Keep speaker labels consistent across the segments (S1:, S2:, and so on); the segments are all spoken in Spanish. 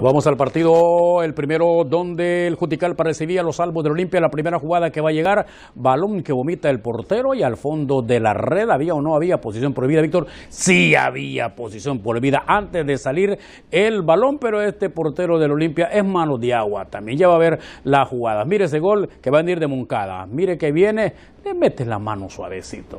S1: vamos al partido, el primero donde el Jutical recibía los salvos del Olimpia, la primera jugada que va a llegar, balón que vomita el portero y al fondo de la red, ¿había o no había posición prohibida, Víctor? Sí había posición prohibida antes de salir el balón, pero este portero del Olimpia es mano de agua, también ya va a ver la jugada. Mire ese gol que va a venir de Moncada, mire que viene, le mete la mano suavecito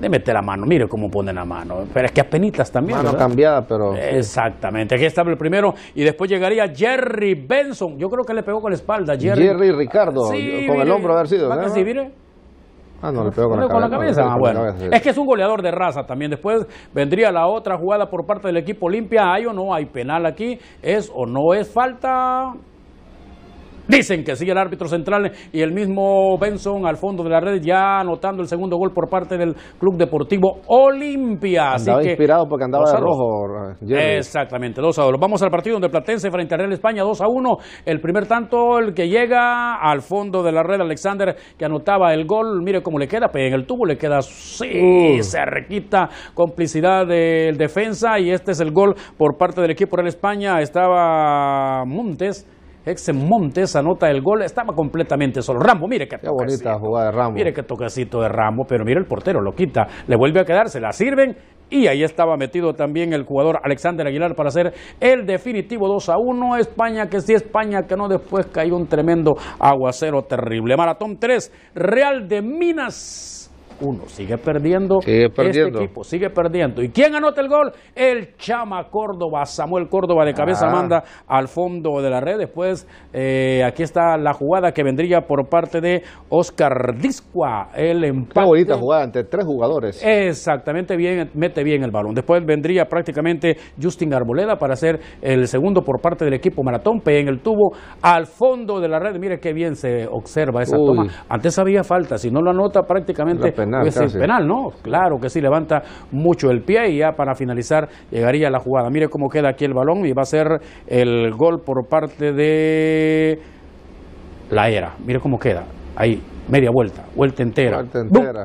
S1: de meter la mano. Mire cómo ponen la mano. Pero es que a penitas también. Mano cambiada, pero. Exactamente. Aquí estaba el primero. Y después llegaría Jerry Benson. Yo creo que le pegó con la espalda. Jerry, Jerry Ricardo. con el hombro haber sido. Ah, sí, mire. Ah, no, le pegó con, la, con la cabeza. ah, bueno. Es que es un goleador de raza también. Después vendría la otra jugada por parte del equipo Olimpia. ¿Hay o no hay penal aquí? ¿Es o no es falta? Dicen que sigue el árbitro central y el mismo Benson al fondo de la red ya anotando el segundo gol por parte del Club Deportivo Olimpia. Así inspirado porque andaba de rojo. Exactamente, dos a 2. Vamos al partido donde Platense frente a Real España, 2 a 1. El primer tanto, el que llega al fondo de la red, Alexander, que anotaba el gol. Mire cómo le queda, en el tubo le queda sí, cerquita, complicidad del defensa y este es el gol por parte del equipo Real España. Estaba Montes Ex Montes anota el gol, estaba completamente solo. Rambo, mire Qué bonita jugada de Rambo. Mire qué toquecito de Rambo, pero mire el portero, lo quita, le vuelve a quedar, se la sirven y ahí estaba metido también el jugador Alexander Aguilar para hacer el definitivo 2 a 1. España que sí, España que no. Después cayó un tremendo aguacero terrible. Maratón 3, Real de Minas uno, Sigue perdiendo, este equipo, sigue perdiendo. ¿Y quién anota el gol? El Chama Córdoba, Samuel Córdoba de cabeza ah. manda al fondo de la red. Después, eh, aquí está la jugada que vendría por parte de Oscar Discua, el empate. jugada entre tres jugadores. Exactamente, bien, mete bien el balón. Después vendría prácticamente Justin Arboleda para hacer el segundo por parte del equipo Maratón, pe en el tubo al fondo de la red. Mire qué bien se observa esa toma. Antes había falta, si no lo anota prácticamente penal, ¿no? Claro que sí, levanta mucho el pie y ya para finalizar llegaría la jugada. Mire cómo queda aquí el balón y va a ser el gol por parte de la era. Mire cómo queda. Ahí, media vuelta, vuelta entera,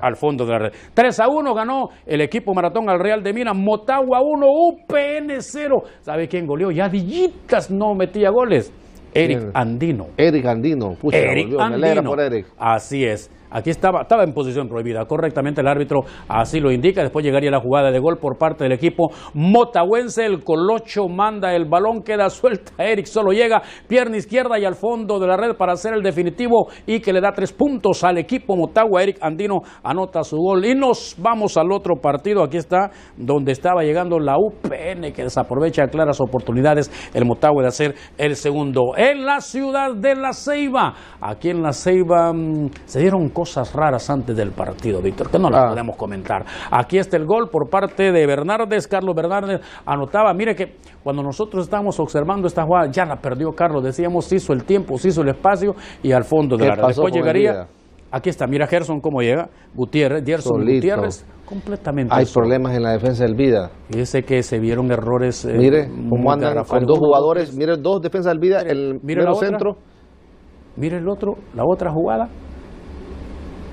S1: al fondo de la red. 3 a 1 ganó el equipo maratón al Real de Minas, Motagua 1, UPN 0. ¿Sabe quién goleó? Ya Villitas no metía goles. Eric Andino. Eric Andino, pucha, volvió, Andino. Era por Eric. Así es. Aquí estaba, estaba en posición prohibida. Correctamente el árbitro así lo indica. Después llegaría la jugada de gol por parte del equipo motahuense. El Colocho manda el balón, queda suelta. Eric solo llega, pierna izquierda y al fondo de la red para hacer el definitivo y que le da tres puntos al equipo Motagua. Eric Andino anota su gol. Y nos vamos al otro partido. Aquí está donde estaba llegando la UPN que desaprovecha claras oportunidades el Motagua de hacer el segundo. En la ciudad de La Ceiba. Aquí en La Ceiba mm, se dieron cosas cosas raras antes del partido, Víctor, que no las ah. podemos comentar. Aquí está el gol por parte de Bernárdez. Carlos Bernárdez anotaba. Mire que cuando nosotros estamos observando esta jugada, ya la perdió Carlos. Decíamos, se hizo el tiempo, se hizo el espacio y al fondo de la Después llegaría. Aquí está, mira Gerson cómo llega, Gutiérrez, Gerson Gutiérrez, completamente. Hay problemas en la defensa del Vida. Fíjese que se vieron errores. Eh, mire, como andan dos jugadores, mire dos defensas del Vida, el mire centro. Mire el otro, la otra jugada,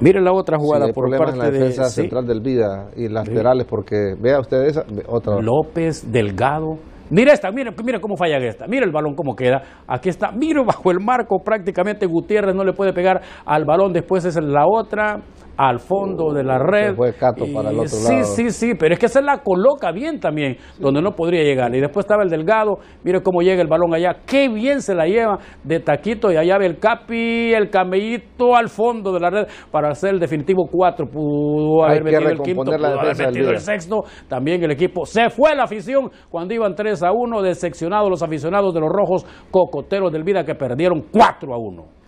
S1: Mire la otra jugada por parte en la defensa central del Vida y laterales, porque vea usted esa, otra. López, Delgado, Mira esta, mira, mira cómo falla esta, mira el balón cómo queda, aquí está, mira bajo el marco prácticamente Gutiérrez no le puede pegar al balón, después es la otra, al fondo de la red. Fue para el otro sí, lado. Sí, sí, pero es que se la coloca bien también, donde no podría llegar. Y después estaba el Delgado, mire cómo llega el balón allá, qué bien se la lleva de taquito y allá ve el Capi, el camellito al fondo de la red para hacer el definitivo 4, pudo haber metido el quinto, pudo haber metido el sexto, también el equipo. Se fue la afición cuando iban tres a 1, decepcionados los aficionados de los rojos cocoteros del Vida que perdieron 4 a 1.